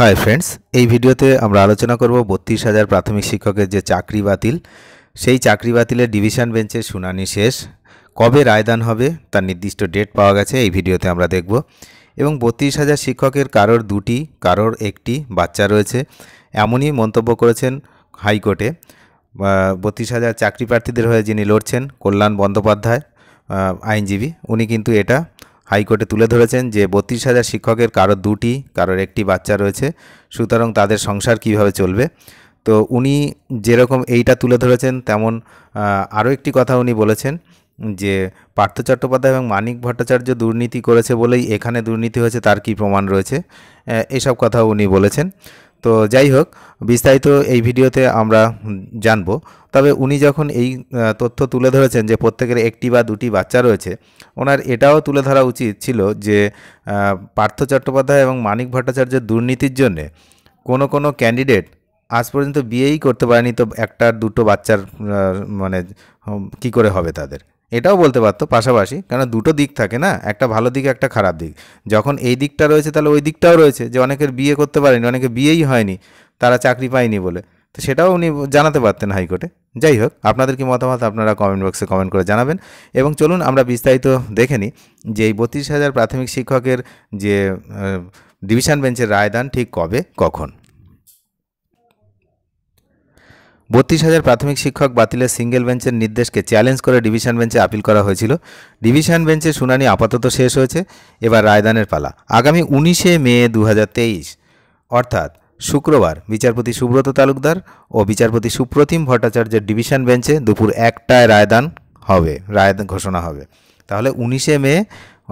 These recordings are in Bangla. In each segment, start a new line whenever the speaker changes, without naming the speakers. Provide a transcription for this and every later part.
হাই ফ্রেন্ডস এই ভিডিওতে আমরা আলোচনা করব বত্রিশ হাজার প্রাথমিক শিক্ষকের যে চাকরি বাতিল সেই চাকরি বাতিলের ডিভিশন বেঞ্চের শুনানি শেষ কবে রায়দান হবে তার নির্দিষ্ট ডেট পাওয়া গেছে এই ভিডিওতে আমরা দেখব এবং বত্রিশ হাজার শিক্ষকের কারোর দুটি কারোর একটি বাচ্চা রয়েছে এমনই মন্তব্য করেছেন হাইকোর্টে বত্রিশ হাজার চাকরি প্রার্থীদের হয়ে যিনি লড়ছেন কল্যাণ বন্দ্যোপাধ্যায় আইনজীবী উনি কিন্তু এটা হাইকোর্টে তুলে ধরেছেন যে বত্রিশ হাজার শিক্ষকের কারো দুটি কারোর একটি বাচ্চা রয়েছে সুতরাং তাদের সংসার কিভাবে চলবে তো উনি যেরকম এইটা তুলে ধরেছেন তেমন আরও একটি কথা উনি বলেছেন যে পার্থ চট্টোপাধ্যায় এবং মানিক ভট্টাচার্য দুর্নীতি করেছে বলেই এখানে দুর্নীতি হয়েছে তার কি প্রমাণ রয়েছে এসব কথা উনি বলেছেন তো যাই হোক বিস্তারিত এই ভিডিওতে আমরা জানব তবে উনি যখন এই তথ্য তুলে ধরেছেন যে প্রত্যেকের একটি বা দুটি বাচ্চা রয়েছে ওনার এটাও তুলে ধরা উচিত ছিল যে পার্থ চট্টোপাধ্যায় এবং মানিক ভট্টাচার্যের দুর্নীতির জন্যে কোনো কোনো ক্যান্ডিডেট আজ পর্যন্ত বিয়েই করতে পারেনি তো একটা দুটো বাচ্চার মানে কি করে হবে তাদের এটাও বলতে পারতো পাশাপাশি কারণ দুটো দিক থাকে না একটা ভালো দিক একটা খারাপ দিক যখন এই দিকটা রয়েছে তাহলে ওই দিকটাও রয়েছে যে অনেকের বিয়ে করতে পারেনি অনেকে বিয়েই হয়নি তারা চাকরি পায়নি বলে তো সেটাও উনি জানাতে পারতেন হাইকোর্টে যাই হোক আপনাদের কি মতামত আপনারা কমেন্ট বক্সে কমেন্ট করে জানাবেন এবং চলুন আমরা বিস্তারিত দেখে নিই যে এই বত্রিশ হাজার প্রাথমিক শিক্ষকের যে ডিভিশন বেঞ্চের রায়দান ঠিক কবে কখন বত্রিশ হাজার প্রাথমিক শিক্ষক বাতিলের সিঙ্গেল বেঞ্চের নির্দেশকে চ্যালেঞ্জ করে ডিভিশন বেঞ্চে আপিল করা হয়েছিল ডিভিশন বেঞ্চে শুনানি আপাতত শেষ হয়েছে এবার রায়দানের পালা আগামী উনিশে মে দু অর্থাৎ শুক্রবার বিচারপতি সুব্রত তালুকদার ও বিচারপতি সুপ্রতিম ভট্টাচার্যের ডিভিশন বেঞ্চে দুপুর একটায় রায়দান হবে রায় ঘোষণা হবে তাহলে উনিশে মে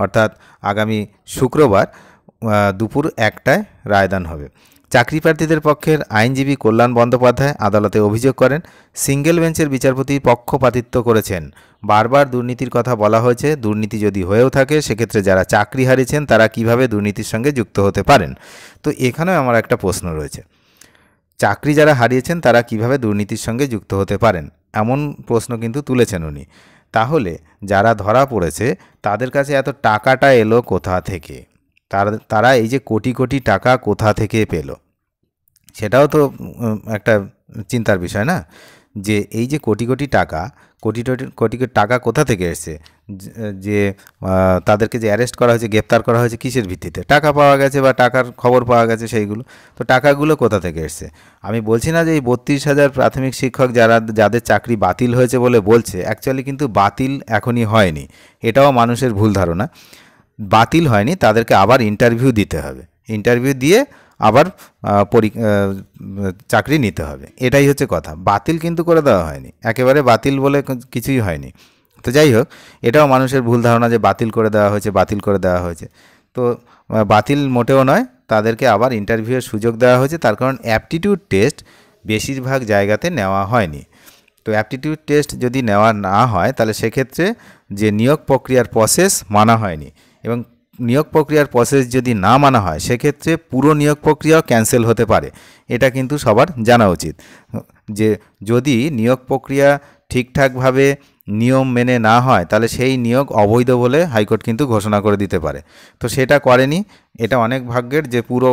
অর্থাৎ আগামী শুক্রবার দুপুর একটায় রায়দান হবে চাকরি প্রার্থীদের পক্ষের আইনজীবী কল্যাণ বন্দ্যোপাধ্যায় আদালতে অভিযোগ করেন সিঙ্গেল বেঞ্চের বিচারপতি পক্ষপাতিত্ব করেছেন বারবার দুর্নীতির কথা বলা হয়েছে দুর্নীতি যদি হয়েও থাকে সেক্ষেত্রে যারা চাকরি হারিয়েছেন তারা কিভাবে দুর্নীতির সঙ্গে যুক্ত হতে পারেন তো এখানেও আমার একটা প্রশ্ন রয়েছে চাকরি যারা হারিয়েছেন তারা কিভাবে দুর্নীতির সঙ্গে যুক্ত হতে পারেন এমন প্রশ্ন কিন্তু তুলেছেন উনি তাহলে যারা ধরা পড়েছে তাদের কাছে এত টাকাটা এলো কোথা থেকে তার তারা এই যে কোটি কোটি টাকা কোথা থেকে পেল সেটাও তো একটা চিন্তার বিষয় না যে এই যে কোটি কোটি টাকা কোটি কোটি কোটি টাকা কোথা থেকে এসছে যে তাদেরকে যে অ্যারেস্ট করা হয়েছে গ্রেপ্তার করা হয়েছে কিসের ভিত্তিতে টাকা পাওয়া গেছে বা টাকার খবর পাওয়া গেছে সেইগুলো তো টাকাগুলো কোথা থেকে এসছে আমি বলছি না যে এই বত্রিশ হাজার প্রাথমিক শিক্ষক যারা যাদের চাকরি বাতিল হয়েছে বলে বলছে অ্যাকচুয়ালি কিন্তু বাতিল এখনই হয়নি এটাও মানুষের ভুল ধারণা বাতিল হয়নি তাদেরকে আবার ইন্টারভিউ দিতে হবে ইন্টারভিউ দিয়ে আবার পরি চাকরি নিতে হবে এটাই হচ্ছে কথা বাতিল কিন্তু করে দেওয়া হয়নি একেবারে বাতিল বলে কিছুই হয়নি তো যাই হোক এটাও মানুষের ভুল ধারণা যে বাতিল করে দেওয়া হয়েছে বাতিল করে দেওয়া হয়েছে তো বাতিল মোটেও নয় তাদেরকে আবার ইন্টারভিউয়ের সুযোগ দেওয়া হয়েছে তার কারণ অ্যাপটিটিউড টেস্ট বেশিরভাগ জায়গাতে নেওয়া হয়নি তো অ্যাপটিটিউড টেস্ট যদি নেওয়া না হয় তাহলে সেক্ষেত্রে যে নিয়োগ প্রক্রিয়ার প্রসেস মানা হয়নি এবং নিয়োগ প্রক্রিয়ার প্রসেস যদি না মানা হয় সেক্ষেত্রে পুরো নিয়োগ প্রক্রিয়াও ক্যান্সেল হতে পারে এটা কিন্তু সবার জানা উচিত যে যদি নিয়োগ প্রক্রিয়া ঠিকঠাকভাবে নিয়ম মেনে না হয় তাহলে সেই নিয়োগ অবৈধ বলে হাইকোর্ট কিন্তু ঘোষণা করে দিতে পারে তো সেটা করেনি এটা অনেক ভাগ্যের যে পুরো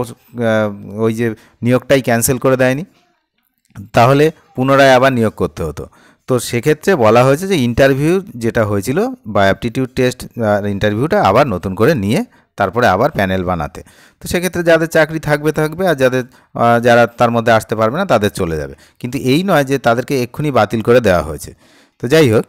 ওই যে নিয়োগটাই ক্যান্সেল করে দেয়নি তাহলে পুনরায় আবার নিয়োগ করতে হতো তো সেক্ষেত্রে বলা হয়েছে যে ইন্টারভিউ যেটা হয়েছিল বা অ্যাপটিটিউড টেস্ট ইন্টারভিউটা আবার নতুন করে নিয়ে তারপরে আবার প্যানেল বানাতে তো সেক্ষেত্রে যাদের চাকরি থাকবে থাকবে আর যাদের যারা তার মধ্যে আসতে পারবে না তাদের চলে যাবে কিন্তু এই নয় যে তাদেরকে এক্ষুনি বাতিল করে দেওয়া হয়েছে তো যাই হোক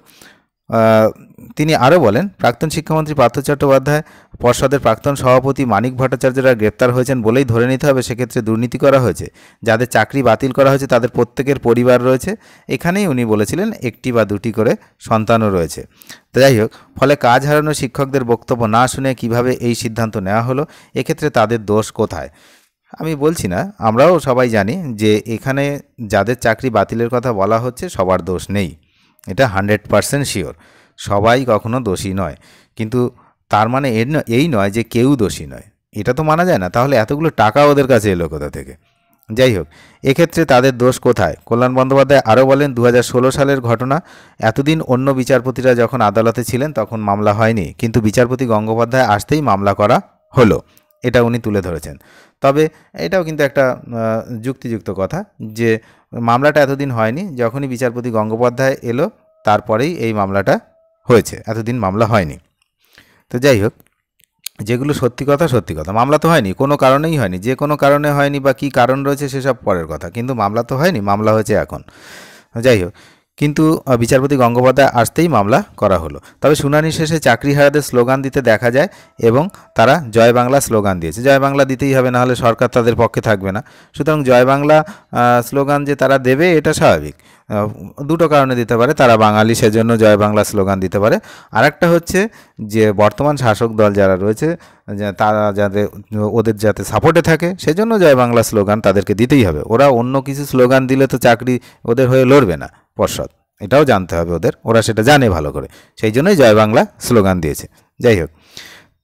তিনি আরও বলেন প্রাক্তন শিক্ষামন্ত্রী পার্থ চট্টোপাধ্যায় পর্ষদের প্রাক্তন সভাপতি মানিক ভট্টাচার্যরা গ্রেপ্তার হয়েছেন বলেই ধরে নিতে হবে সেক্ষেত্রে দুর্নীতি করা হয়েছে যাদের চাকরি বাতিল করা হয়েছে তাদের প্রত্যেকের পরিবার রয়েছে এখানেই উনি বলেছিলেন একটি বা দুটি করে সন্তানও রয়েছে যাই হোক ফলে কাজ হারানো শিক্ষকদের বক্তব্য না শুনে কিভাবে এই সিদ্ধান্ত নেওয়া হলো এক্ষেত্রে তাদের দোষ কোথায় আমি বলছি না আমরাও সবাই জানি যে এখানে যাদের চাকরি বাতিলের কথা বলা হচ্ছে সবার দোষ নেই এটা হান্ড্রেড পারসেন্ট শিওর সবাই কখনো দোষী নয় কিন্তু তার মানে এর এই নয় যে কেউ দোষী নয় এটা তো মানা যায় না তাহলে এতগুলো টাকা ওদের কাছে এলো কোথা থেকে যাই হোক এক্ষেত্রে তাদের দোষ কোথায় কল্যাণ বন্দ্যোপাধ্যায় আরও বলেন দু সালের ঘটনা এতদিন অন্য বিচারপতিরা যখন আদালতে ছিলেন তখন মামলা হয়নি কিন্তু বিচারপতি গঙ্গোপাধ্যায় আসতেই মামলা করা হলো এটা উনি তুলে ধরেছেন তবে এটাও কিন্তু একটা যুক্তিযুক্ত কথা যে মামলাটা এতদিন হয়নি যখনই বিচারপতি গঙ্গোপাধ্যায় এলো তারপরেই এই মামলাটা হয়েছে এতদিন মামলা হয়নি তো যাই হোক যেগুলো সত্যি কথা সত্যি কথা মামলা তো হয়নি কোনো কারণেই হয়নি যে কোনো কারণে হয়নি বা কী কারণ রয়েছে সেসব পরের কথা কিন্তু মামলা তো হয়নি মামলা হয়েছে এখন যাই হোক কিন্তু বিচারপতি গঙ্গোপাধ্যায় আসতেই মামলা করা হলো তবে শুনানি শেষে চাকরি হারাদের স্লোগান দিতে দেখা যায় এবং তারা জয় বাংলা স্লোগান দিয়েছে জয় বাংলা দিতেই হবে না হলে সরকার তাদের পক্ষে থাকবে না সুতরাং জয় বাংলা স্লোগান যে তারা দেবে এটা স্বাভাবিক দুটো কারণে দিতে পারে তারা বাঙালি সেজন্য জয় বাংলা স্লোগান দিতে পারে আর একটা হচ্ছে যে বর্তমান শাসক দল যারা রয়েছে তারা যাতে ওদের যাতে সাপোর্টে থাকে সেজন্য জয় বাংলা স্লোগান তাদেরকে দিতেই হবে ওরা অন্য কিছু স্লোগান দিলে তো চাকরি ওদের হয়ে লড়বে না পর্ষদ এটাও জানতে হবে ওদের ওরা সেটা জানে ভালো করে সেই জন্যই জয় বাংলা স্লোগান দিয়েছে যাই হোক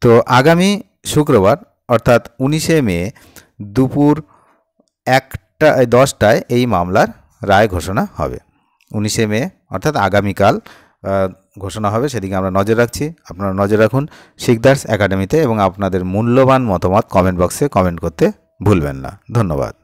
তো আগামী শুক্রবার অর্থাৎ উনিশে মে দুপুর একটা দশটায় এই মামলার রায় ঘোষণা হবে উনিশে মে অর্থাৎ আগামীকাল ঘোষণা হবে সেদিকে আমরা নজর রাখছি আপনারা নজর রাখুন শিকদার্স একাডেমিতে এবং আপনাদের মূল্যবান মতামত কমেন্ট বক্সে কমেন্ট করতে ভুলবেন না ধন্যবাদ